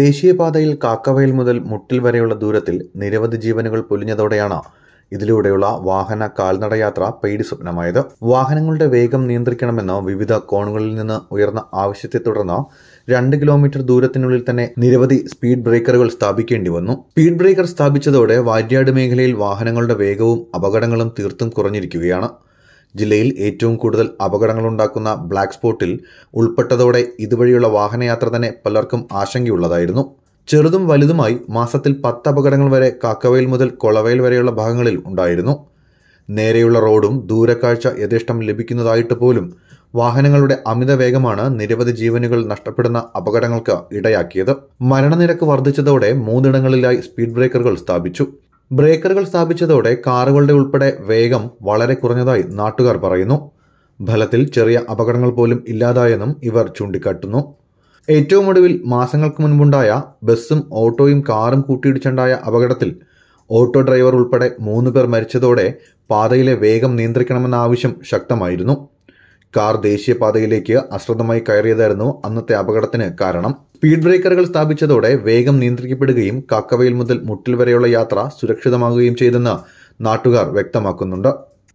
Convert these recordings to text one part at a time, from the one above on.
ദേശീയപാതയിൽ കാക്കവയൽ മുതൽ മുട്ടിൽ വരെയുള്ള ദൂരത്തിൽ നിരവധി ജീവനുകൾ പൊലിഞ്ഞതോടെയാണ് ഇതിലൂടെയുള്ള വാഹന കാൽനടയാത്ര പേടി സ്വപ്നമായത് വാഹനങ്ങളുടെ വേഗം നിയന്ത്രിക്കണമെന്ന വിവിധ കോണുകളിൽ നിന്ന് ഉയർന്ന ആവശ്യത്തെ തുടർന്ന് രണ്ട് കിലോമീറ്റർ ദൂരത്തിനുള്ളിൽ തന്നെ നിരവധി സ്പീഡ് ബ്രേക്കറുകൾ സ്ഥാപിക്കേണ്ടി വന്നു സ്പീഡ് ബ്രേക്കർ സ്ഥാപിച്ചതോടെ വാര്യാട് മേഖലയിൽ വാഹനങ്ങളുടെ വേഗവും അപകടങ്ങളും തീർത്തും കുറഞ്ഞിരിക്കുകയാണ് ജില്ലയിൽ ഏറ്റവും കൂടുതൽ അപകടങ്ങളുണ്ടാക്കുന്ന ബ്ലാക്ക് സ്പോട്ടിൽ ഉൾപ്പെട്ടതോടെ ഇതുവഴിയുള്ള വാഹനയാത്ര തന്നെ പലർക്കും ആശങ്കയുള്ളതായിരുന്നു ചെറുതും വലുതുമായി മാസത്തിൽ പത്ത് അപകടങ്ങൾ വരെ കാക്കവയിൽ മുതൽ കൊളവയിൽ വരെയുള്ള ഭാഗങ്ങളിൽ ഉണ്ടായിരുന്നു നേരെയുള്ള റോഡും ദൂരക്കാഴ്ച യഥേഷ്ടം ലഭിക്കുന്നതായിട്ട് പോലും വാഹനങ്ങളുടെ അമിത വേഗമാണ് നിരവധി ജീവനുകൾ നഷ്ടപ്പെടുന്ന അപകടങ്ങൾക്ക് ഇടയാക്കിയത് മരണനിരക്ക് വർദ്ധിച്ചതോടെ മൂന്നിടങ്ങളിലായി സ്പീഡ് ബ്രേക്കറുകൾ സ്ഥാപിച്ചു ബ്രേക്കറുകൾ സ്ഥാപിച്ചതോടെ കാറുകളുടെ ഉൾപ്പെടെ വേഗം വളരെ കുറഞ്ഞതായി നാട്ടുകാർ പറയുന്നു ഫലത്തിൽ ചെറിയ അപകടങ്ങൾ പോലും ഇല്ലാതായെന്നും ഇവർ ചൂണ്ടിക്കാട്ടുന്നു ഏറ്റവും ഒടുവിൽ മാസങ്ങൾക്ക് മുൻപുണ്ടായ ബസ്സും ഓട്ടോയും കാറും കൂട്ടിയിടിച്ചുണ്ടായ അപകടത്തിൽ ഓട്ടോ ഡ്രൈവർ ഉൾപ്പെടെ മൂന്ന് പേർ മരിച്ചതോടെ പാതയിലെ വേഗം നിയന്ത്രിക്കണമെന്ന ആവശ്യം ശക്തമായിരുന്നു കാർ ദേശീയപാതയിലേക്ക് അശ്രദ്ധമായി കയറിയതായിരുന്നു അന്നത്തെ അപകടത്തിന് കാരണം സ്പീഡ് ബ്രേക്കറുകൾ സ്ഥാപിച്ചതോടെ വേഗം നിയന്ത്രിക്കപ്പെടുകയും കാക്കവയിൽ മുതൽ മുട്ടിൽ വരെയുള്ള യാത്ര സുരക്ഷിതമാകുകയും ചെയ്തെന്ന് നാട്ടുകാർ വ്യക്തമാക്കുന്നുണ്ട്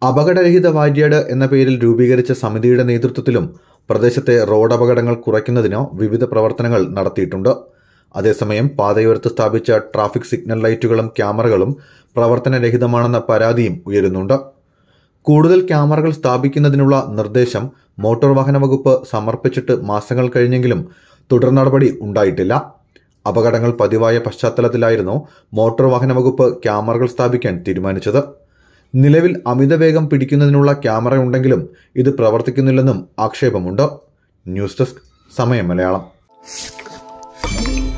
അപകടരഹിത വാര്യാട് എന്ന പേരിൽ രൂപീകരിച്ച സമിതിയുടെ നേതൃത്വത്തിലും പ്രദേശത്തെ റോഡ് അപകടങ്ങൾ കുറയ്ക്കുന്നതിനോ വിവിധ പ്രവർത്തനങ്ങൾ നടത്തിയിട്ടുണ്ട് അതേസമയം പാതയോരത്ത് സ്ഥാപിച്ച ട്രാഫിക് സിഗ്നൽ ലൈറ്റുകളും ക്യാമറകളും പ്രവർത്തനരഹിതമാണെന്ന പരാതിയും ഉയരുന്നുണ്ട് കൂടുതൽ ക്യാമറകൾ സ്ഥാപിക്കുന്നതിനുള്ള നിർദ്ദേശം മോട്ടോർ വാഹന വകുപ്പ് സമർപ്പിച്ചിട്ട് മാസങ്ങൾ കഴിഞ്ഞെങ്കിലും തുടർ നടപടി ഉണ്ടായിട്ടില്ല അപകടങ്ങൾ പതിവായ പശ്ചാത്തലത്തിലായിരുന്നു മോട്ടോർ വാഹന വകുപ്പ് ക്യാമറകൾ സ്ഥാപിക്കാൻ തീരുമാനിച്ചത് നിലവിൽ അമിതവേഗം പിടിക്കുന്നതിനുള്ള ക്യാമറ ഉണ്ടെങ്കിലും ഇത് പ്രവർത്തിക്കുന്നില്ലെന്നും ആക്ഷേപമുണ്ട് ന്യൂസ് ഡെസ്ക് സമയം മലയാളം